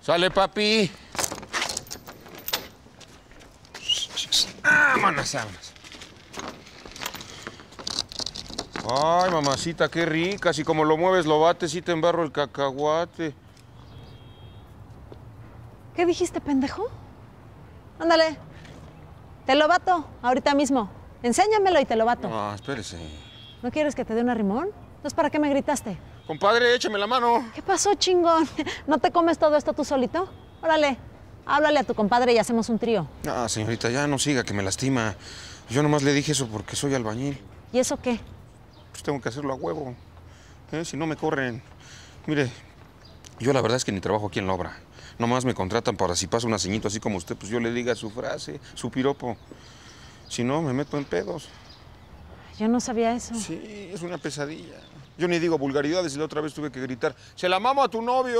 Sale, papi. Vámonos, vámonos. Ay, mamacita, qué rica. Si como lo mueves, lo bates y te embarro el cacahuate. ¿Qué dijiste, pendejo? Ándale. Te lo bato ahorita mismo. Enséñamelo y te lo bato. No, espérese. ¿No quieres que te dé un ¿No es ¿para qué me gritaste? Compadre, échame la mano. ¿Qué pasó, chingón? ¿No te comes todo esto tú solito? Órale, háblale a tu compadre y hacemos un trío. Ah, señorita, ya no siga, que me lastima. Yo nomás le dije eso porque soy albañil. ¿Y eso qué? Pues tengo que hacerlo a huevo. ¿eh? Si no me corren. Mire, yo la verdad es que ni trabajo aquí en la obra. Nomás me contratan para si pasa un aceñito así como usted, pues yo le diga su frase, su piropo. Si no, me meto en pedos. Yo no sabía eso. Sí, es una pesadilla. Yo ni digo vulgaridades y la otra vez tuve que gritar, se la mamo a tu novio.